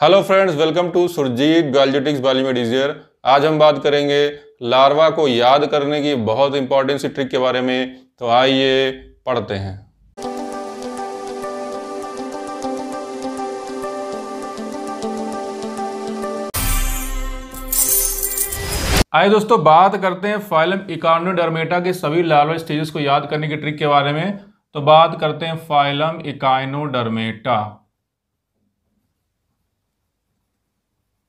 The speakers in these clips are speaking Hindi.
hello friends welcome to Surjeet बायोलॉजिटिक्स इजियर आज हम बात करेंगे लार्वा को याद करने की बहुत इंपॉर्टेंट सी ट्रिक के बारे में तो आइए पढ़ते हैं आइए दोस्तों बात करते हैं फाइलम इकानोडर्मेटा के सभी लार्वा स्टेजेस को याद करने की ट्रिक के बारे में तो बात करते हैं फाइलम इकाइनोडर्मेटा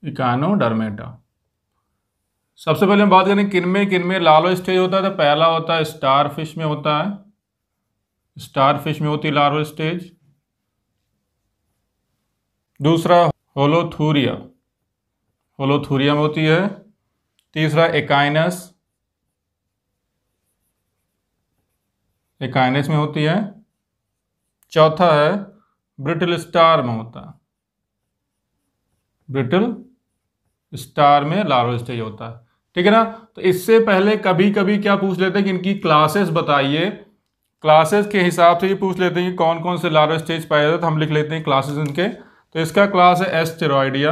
इकानोडर्मेटा सबसे पहले हम बात करें किन में लार्वा स्टेज होता है तो पहला होता है स्टार फिश में होता है स्टार फिश में होती है लार्वा स्टेज दूसरा होलोथूरिया होलोथूरिया में होती है तीसरा एकाइनस एकाइनस में होती है चौथा है ब्रिटल स्टार में होता है ब्रिटल स्टार में लार्वल स्टेज होता है ठीक है ना तो इससे पहले कभी कभी क्या पूछ लेते हैं कि इनकी क्लासेस बताइए क्लासेस के हिसाब से ये पूछ लेते हैं कि कौन कौन से लार्वल स्टेज पाया जाते तो हम लिख लेते हैं क्लासेस इनके तो इसका क्लास है एस्टेरॉइडिया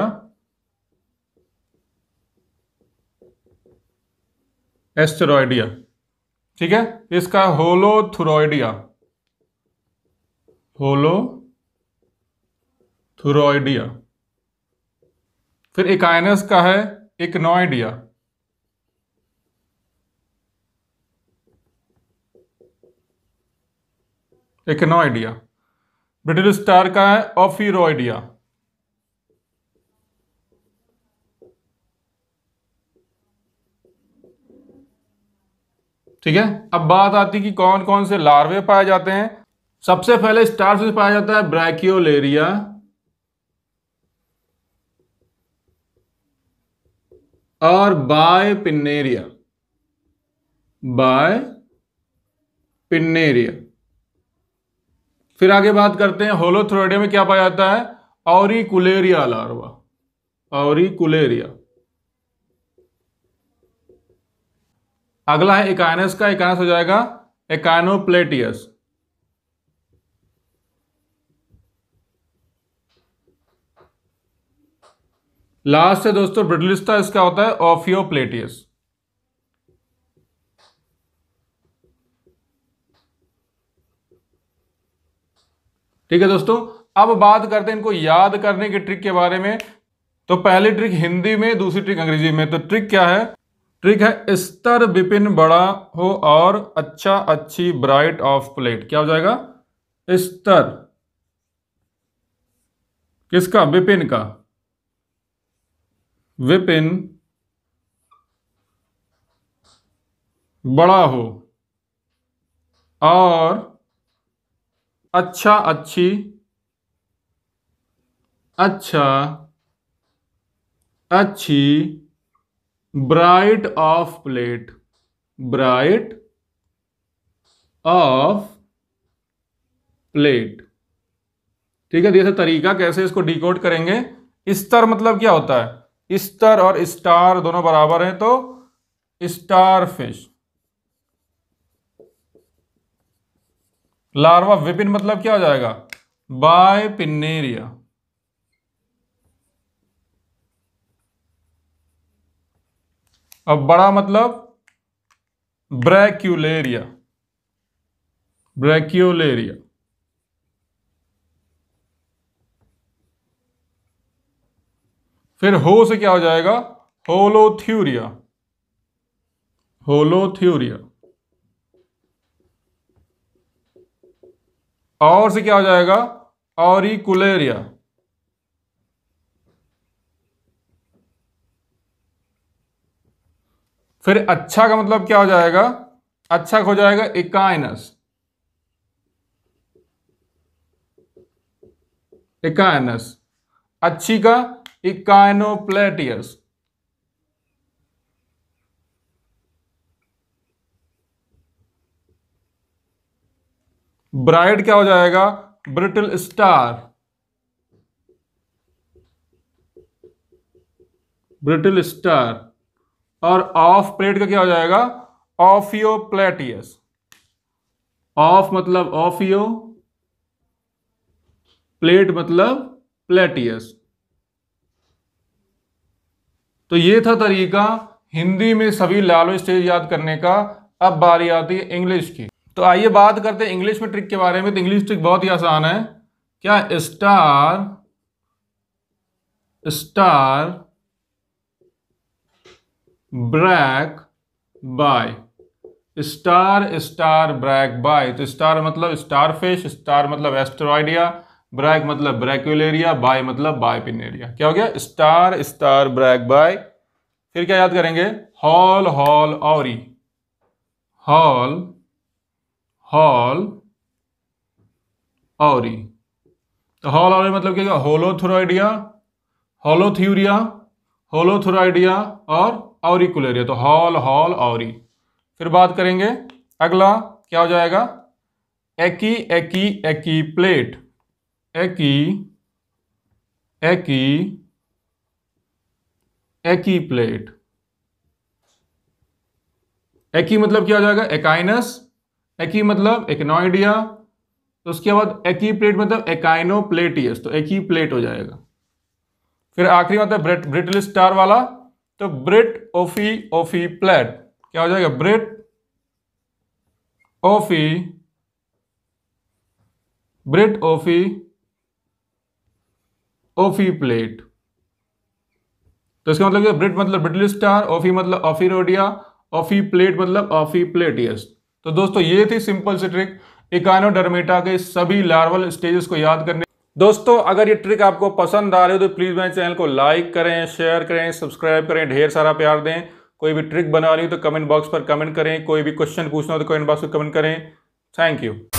एस्टेरॉइडिया ठीक है इसका होलो होलोथुरोइडिया फिर एक आयनस का है एक नॉइडिया एक नॉइडिया ब्रिटिल स्टार का है ऑफिरोइडिया ठीक है अब बात आती कि कौन कौन से लार्वे पाए जाते हैं सबसे पहले स्टार से पाया जाता है ब्रैकियोलेरिया और बाय पिन्नेरिया बाय पिन्नेरिया फिर आगे बात करते हैं होलोथ्रोडे में क्या पाया जाता है औरी कुलेरिया लार्वा औरी कुलेरिया अगला है इकाइनस का इकानस हो जाएगा एकाइनोप्लेटियस लास्ट है दोस्तों ब्रिटलिस्टा इसका होता है ऑफियो प्लेटियस ठीक है दोस्तों अब बात करते हैं इनको याद करने की ट्रिक के बारे में तो पहली ट्रिक हिंदी में दूसरी ट्रिक अंग्रेजी में तो ट्रिक क्या है ट्रिक है स्तर विपिन बड़ा हो और अच्छा अच्छी ब्राइट ऑफ प्लेट क्या हो जाएगा स्तर किसका विपिन का विपिन बड़ा हो और अच्छा अच्छी अच्छा अच्छी bright off plate bright off plate ठीक है देखिए तो तो तरीका कैसे इसको डिकोड करेंगे स्तर मतलब क्या होता है स्टर और स्टार दोनों बराबर हैं तो स्टार फिश लार्वा विपिन मतलब क्या हो जाएगा बाय पिनेरिया अब बड़ा मतलब ब्रैक्यूलेरिया ब्रैक्यूलेरिया फिर हो से क्या हो जाएगा होलोथ्यूरिया होलोथ्यूरिया और से क्या हो जाएगा ऑरिकुलेरिया फिर अच्छा का मतलब क्या हो जाएगा अच्छा हो जाएगा इकाइनस इकाइनस अच्छी का इकाइनोप्लेटियस ब्राइट क्या हो जाएगा ब्रिटल स्टार ब्रिटल स्टार और ऑफ प्लेट का क्या हो जाएगा ऑफियो प्लेटियस ऑफ मतलब ऑफियो प्लेट मतलब प्लेटियस तो ये था तरीका हिंदी में सभी लालो स्टेज याद करने का अब बारी आती है इंग्लिश की तो आइए बात करते हैं इंग्लिश में ट्रिक के बारे में तो इंग्लिश ट्रिक बहुत ही आसान है क्या स्टार स्टार ब्रैक बाय स्टार स्टार ब्रैक बाय तो स्टार मतलब स्टार फिश स्टार मतलब एस्ट्रॉइडिया ब्रैक मतलब ब्रैक्यूलेरिया बाय मतलब पिन एरिया क्या हो गया स्टार स्टार ब्रैक बाय फिर क्या याद करेंगे हॉल हॉल ऑरी हॉल हॉल ऑरी तो हॉल ऑरी मतलब क्या होगा होलोथ्रोइडिया होलोथ्यूरिया होलोथ्रोइडिया और औरिकुलेरिया तो हॉल हॉल ऑरी फिर बात करेंगे अगला क्या हो जाएगा एकी एकी एकी प्लेट एकी एकी एकी प्लेट एकी मतलब क्या हो जाएगा एकाइनस एकी मतलब एकनोइडिया तो उसके बाद एकी प्लेट मतलब एकाइनो प्लेटियस तो एकी प्लेट हो जाएगा फिर आखिरी मतलब ब्रिट ब्रिटल स्टार वाला तो ब्रिट ओफी ओफी प्लेट क्या हो जाएगा ब्रिट ओफी ब्रिट ओफी ओफी प्लेट e तो इसका मतलब क्या ब्रिट मतलब ब्रिटिल स्टार ऑफी e मतलब ऑफी रोडिया ऑफी प्लेट मतलब ऑफी प्लेट यस तो दोस्तों ये थी सिंपल सी ट्रिक इकानोडर्मेटा के सभी लार्वल स्टेजेस को याद करने दोस्तों अगर ये ट्रिक आपको पसंद आ रही हो तो प्लीज़ मेरे चैनल को लाइक करें शेयर करें सब्सक्राइब करें ढेर सारा प्यार दें कोई भी ट्रिक बना रही हो तो कमेंट बॉक्स पर कमेंट करें कोई भी क्वेश्चन पूछना हो तो कमेंट बॉक्स पर कमेंट करें थैंक यू